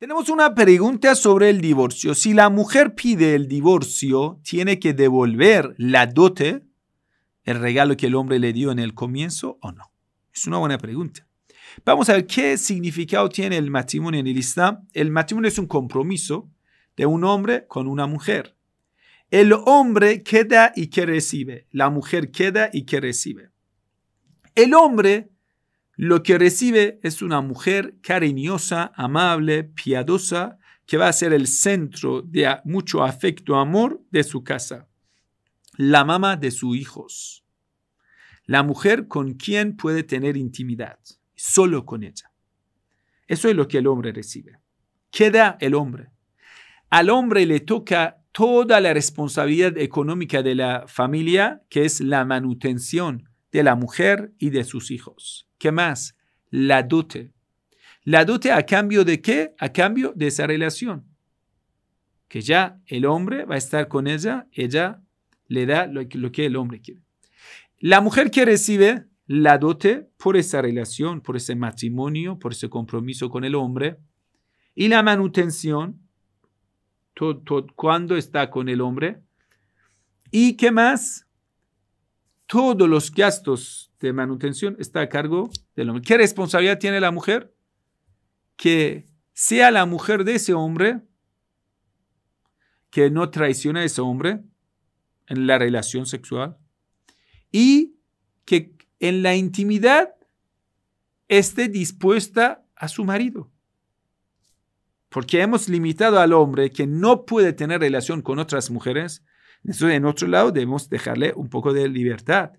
Tenemos una pregunta sobre el divorcio. Si la mujer pide el divorcio, ¿tiene que devolver la dote, el regalo que el hombre le dio en el comienzo o no? Es una buena pregunta. Vamos a ver qué significado tiene el matrimonio en el Islam. El matrimonio es un compromiso de un hombre con una mujer. El hombre queda y que recibe, la mujer queda y que recibe. El hombre lo que recibe es una mujer cariñosa, amable, piadosa, que va a ser el centro de mucho afecto, amor de su casa, la mamá de sus hijos, la mujer con quien puede tener intimidad, solo con ella. Eso es lo que el hombre recibe. ¿Qué da el hombre. Al hombre le toca toda la responsabilidad económica de la familia, que es la manutención, de la mujer y de sus hijos. ¿Qué más? La dote. La dote a cambio de qué? A cambio de esa relación. Que ya el hombre va a estar con ella, ella le da lo que, el hombre quiere. La mujer que recibe la dote por esa relación, por ese matrimonio, por ese compromiso con el hombre, y la manutención, cuando está con el hombre. ¿Y qué más? todos los gastos de manutención está a cargo del hombre. ¿Qué responsabilidad tiene la mujer? Que sea la mujer de ese hombre que no traicione a ese hombre en la relación sexual y que en la intimidad esté dispuesta a su marido. Porque hemos limitado al hombre que no puede tener relación con otras mujeres en otro lado debemos dejarle un poco de libertad.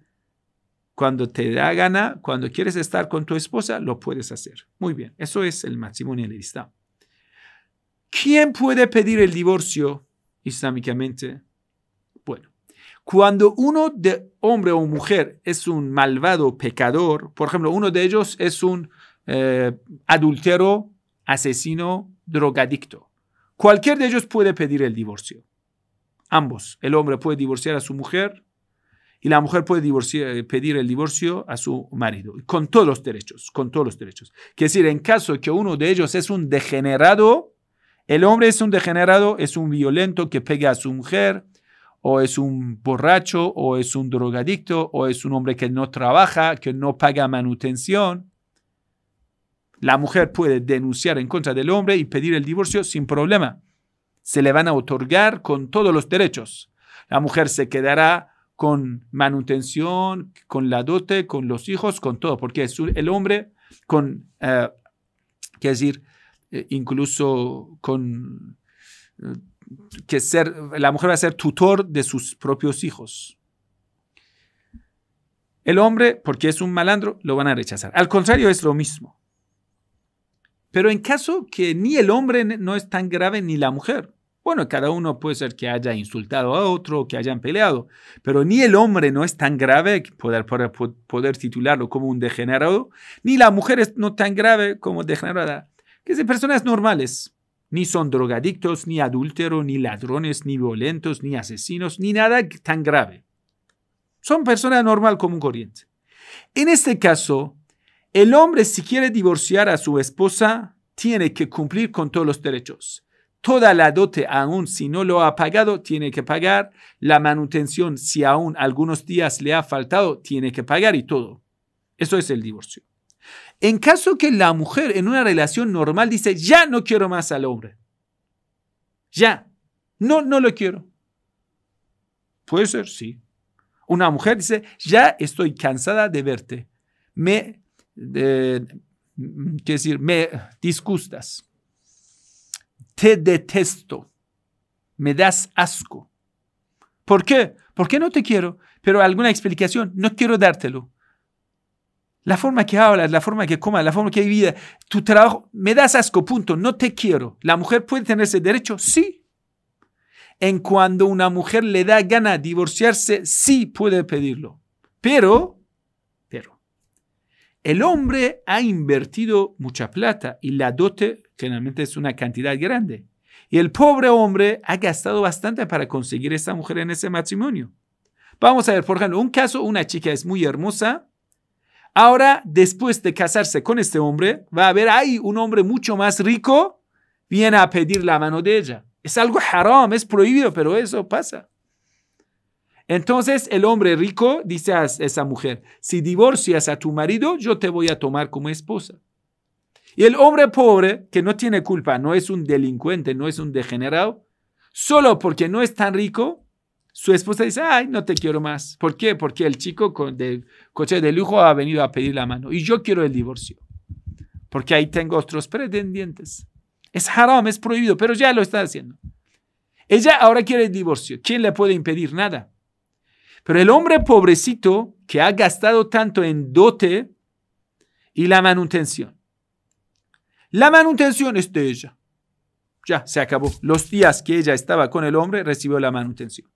Cuando te da gana, cuando quieres estar con tu esposa, lo puedes hacer. Muy bien, eso es el matrimonio en el Islam. ¿Quién puede pedir el divorcio islámicamente? Bueno, cuando uno de hombre o mujer es un malvado pecador, por ejemplo, uno de ellos es un eh, adultero, asesino, drogadicto, cualquier de ellos puede pedir el divorcio ambos. El hombre puede divorciar a su mujer y la mujer puede eh, pedir el divorcio a su marido, con todos los derechos, con todos los derechos. Quiere decir, en caso que uno de ellos es un degenerado, el hombre es un degenerado, es un violento que pega a su mujer, o es un borracho, o es un drogadicto, o es un hombre que no trabaja, que no paga manutención. La mujer puede denunciar en contra del hombre y pedir el divorcio sin problema se le van a otorgar con todos los derechos. La mujer se quedará con manutención, con la dote, con los hijos, con todo, porque es el hombre con, eh, decir, eh, incluso con eh, que ser, la mujer va a ser tutor de sus propios hijos. El hombre, porque es un malandro, lo van a rechazar. Al contrario, es lo mismo. Pero en caso que ni el hombre no es tan grave ni la mujer, bueno, cada uno puede ser que haya insultado a otro, que hayan peleado, pero ni el hombre no es tan grave poder, poder, poder titularlo como un degenerado, ni la mujer es no tan grave como degenerada, que son personas normales. Ni son drogadictos, ni adúlteros, ni ladrones, ni violentos, ni asesinos, ni nada tan grave. Son personas normal como un corriente. En este caso, el hombre si quiere divorciar a su esposa, tiene que cumplir con todos los derechos. Toda la dote, aún si no lo ha pagado, tiene que pagar. La manutención, si aún algunos días le ha faltado, tiene que pagar y todo. Eso es el divorcio. En caso que la mujer en una relación normal dice, ya no quiero más al hombre. Ya. No, no lo quiero. Puede ser, sí. Una mujer dice, ya estoy cansada de verte. Me de, mm, decir, me disgustas, te detesto, me das asco. ¿Por qué? ¿Por qué no te quiero? Pero alguna explicación, no quiero dártelo. La forma que hablas, la forma que comas, la forma que hay tu trabajo, me das asco, punto, no te quiero. ¿La mujer puede tener ese derecho? Sí. En cuando una mujer le da gana divorciarse, sí puede pedirlo. Pero el hombre ha invertido mucha plata y la dote generalmente es una cantidad grande. Y el pobre hombre ha gastado bastante para conseguir esta mujer en ese matrimonio. Vamos a ver, por ejemplo, un caso, una chica es muy hermosa. Ahora, después de casarse con este hombre, va a haber ahí un hombre mucho más rico, viene a pedir la mano de ella. Es algo haram, es prohibido, pero eso pasa. Entonces el hombre rico dice a esa mujer, si divorcias a tu marido, yo te voy a tomar como esposa. Y el hombre pobre, que no tiene culpa, no es un delincuente, no es un degenerado, solo porque no es tan rico, su esposa dice, ay, no te quiero más. ¿Por qué? Porque el chico con del coche de lujo ha venido a pedir la mano y yo quiero el divorcio, porque ahí tengo otros pretendientes. Es haram, es prohibido, pero ya lo está haciendo. Ella ahora quiere el divorcio. ¿Quién le puede impedir? Nada. Pero el hombre pobrecito que ha gastado tanto en dote y la manutención. La manutención es de ella. Ya, se acabó. Los días que ella estaba con el hombre recibió la manutención.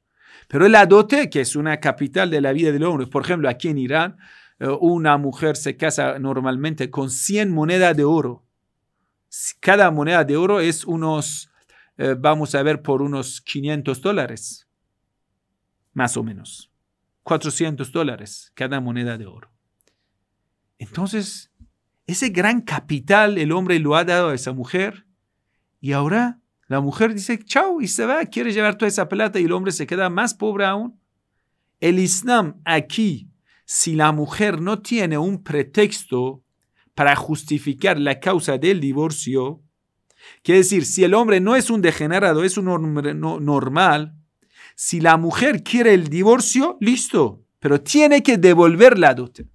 Pero la dote, que es una capital de la vida del hombre, por ejemplo, aquí en Irán, eh, una mujer se casa normalmente con 100 monedas de oro. Cada moneda de oro es unos, eh, vamos a ver, por unos 500 dólares, más o menos. 400 dólares cada moneda de oro. Entonces, ese gran capital el hombre lo ha dado a esa mujer y ahora la mujer dice, chao, y se va, quiere llevar toda esa plata y el hombre se queda más pobre aún. El Islam aquí, si la mujer no tiene un pretexto para justificar la causa del divorcio, quiere decir, si el hombre no es un degenerado, es un hombre normal, si la mujer quiere el divorcio, listo, pero tiene que devolver la dote.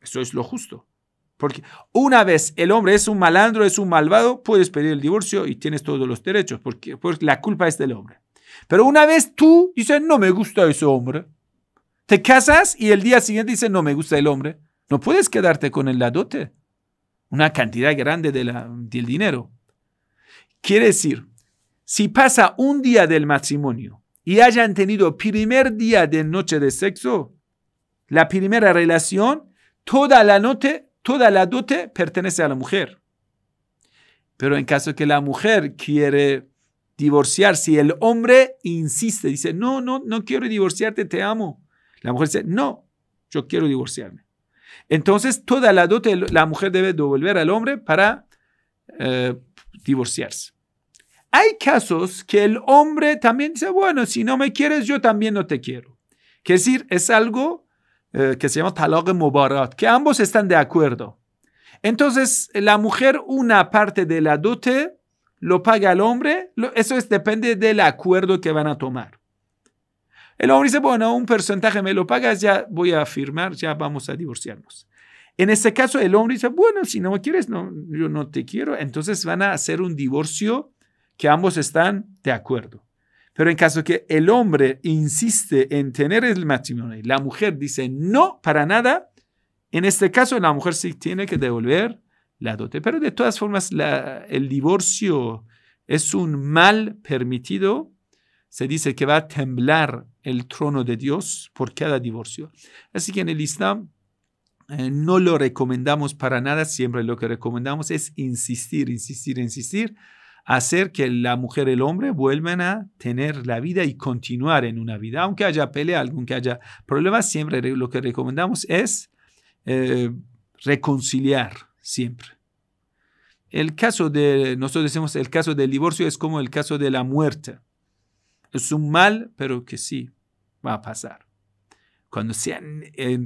Eso es lo justo. Porque una vez el hombre es un malandro, es un malvado, puedes pedir el divorcio y tienes todos los derechos, porque, pues, la culpa es del hombre. Pero una vez tú dices, no me gusta ese hombre, te casas y el día siguiente dices, no me gusta el hombre, no puedes quedarte con el dote, una cantidad grande de del dinero. Quiere decir si pasa un día del matrimonio y hayan tenido primer día de noche de sexo, la primera relación, toda la noche, toda la dote pertenece a la mujer. Pero en caso que la mujer quiere divorciarse y el hombre insiste, dice, no, no, no quiero divorciarte, te amo. La mujer dice, no, yo quiero divorciarme. Entonces, toda la dote la mujer debe devolver al hombre para eh, divorciarse hay casos que el hombre también dice, bueno, si no me quieres, yo también no te quiero. Que decir, es algo eh, que se llama talag mubarat, que ambos están de acuerdo. Entonces, la mujer una parte de la dote lo paga el hombre, eso es, depende del acuerdo que van a tomar. El hombre dice, bueno, un porcentaje me lo pagas, ya voy a firmar, ya vamos a divorciarnos. En este caso, el hombre dice, bueno, si no me quieres, no, yo no te quiero. Entonces van a hacer un divorcio que ambos están de acuerdo. Pero en caso que el hombre insiste en tener el matrimonio y la mujer dice no para nada, en este caso la mujer sí tiene que devolver la dote. Pero de todas formas, el divorcio es un mal permitido. Se dice que va a temblar el trono de Dios por cada divorcio. Así que en el Islam eh, no lo recomendamos para nada. Siempre lo que recomendamos es insistir, insistir, insistir hacer que la mujer y el hombre vuelvan a tener la vida y continuar en una vida. Aunque haya pelea, aunque haya problemas, siempre lo que recomendamos es eh, reconciliar, siempre. El caso de, nosotros decimos, el caso del divorcio es como el caso de la muerte. Es un mal, pero que sí va a pasar. Cuando,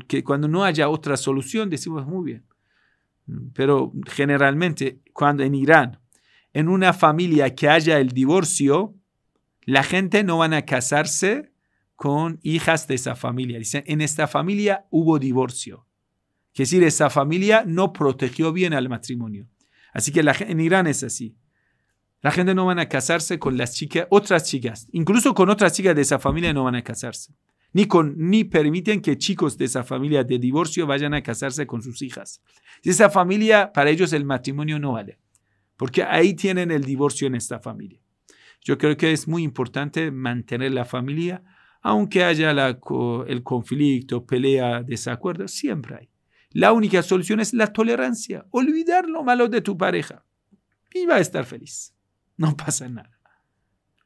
que cuando no haya otra solución, decimos muy bien. Pero generalmente, cuando en Irán, en una familia que haya el divorcio, la gente no van a casarse con hijas de esa familia. Dicen, en esta familia hubo divorcio. Es decir, esa familia no protegió bien al matrimonio. Así que la, en Irán es así. La gente no van a casarse con las chicas, otras chicas. Incluso con otras chicas de esa familia no van a casarse. Ni, ni permiten que chicos de esa familia de divorcio vayan a casarse con sus hijas. Si esa familia, para ellos el matrimonio no vale porque ahí tienen el divorcio en esta familia. Yo creo que es muy importante mantener la familia, aunque haya el conflicto, pelea, desacuerdo, siempre hay. La única solución es la tolerancia, olvidar lo malo de tu pareja y va a estar feliz. No pasa nada.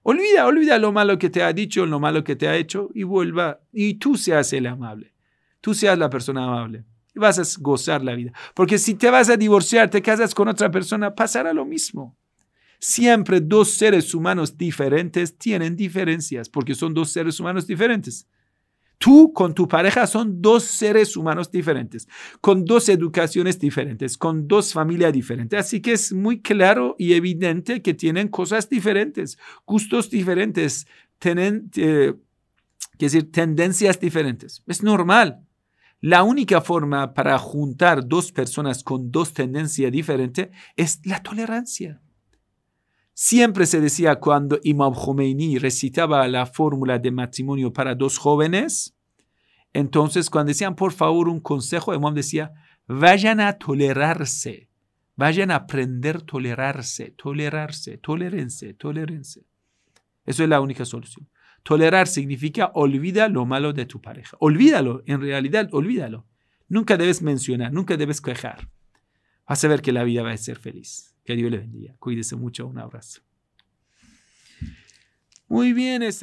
Olvida, olvida lo malo que te ha dicho, lo malo que te ha hecho y vuelva. Y tú seas el amable. Tú seas la persona amable y vas a gozar la vida. Porque si te vas a divorciar, te casas con otra persona, pasará lo mismo. Siempre dos seres humanos diferentes tienen diferencias porque son dos seres humanos diferentes. Tú con tu pareja son dos seres humanos diferentes, con dos educaciones diferentes, con dos familias diferentes. Así que es muy claro y evidente que tienen cosas diferentes, gustos diferentes, tienen, eh, quiero decir, tendencias diferentes. Es normal. La única forma para juntar dos personas con dos tendencias diferentes es la tolerancia. Siempre se decía cuando Imam Khomeini recitaba la fórmula de matrimonio para dos jóvenes, entonces cuando decían por favor un consejo, Imam decía, vayan a tolerarse, vayan a aprender a tolerarse, tolerarse, tolerense, tolerense. Eso es la única solución. Tolerar significa olvida lo malo de tu pareja. Olvídalo, en realidad, olvídalo. Nunca debes mencionar, nunca debes quejar. Vas a ver que la vida va a ser feliz. Que Dios le bendiga. Cuídese mucho. Un abrazo. Muy bien, esa.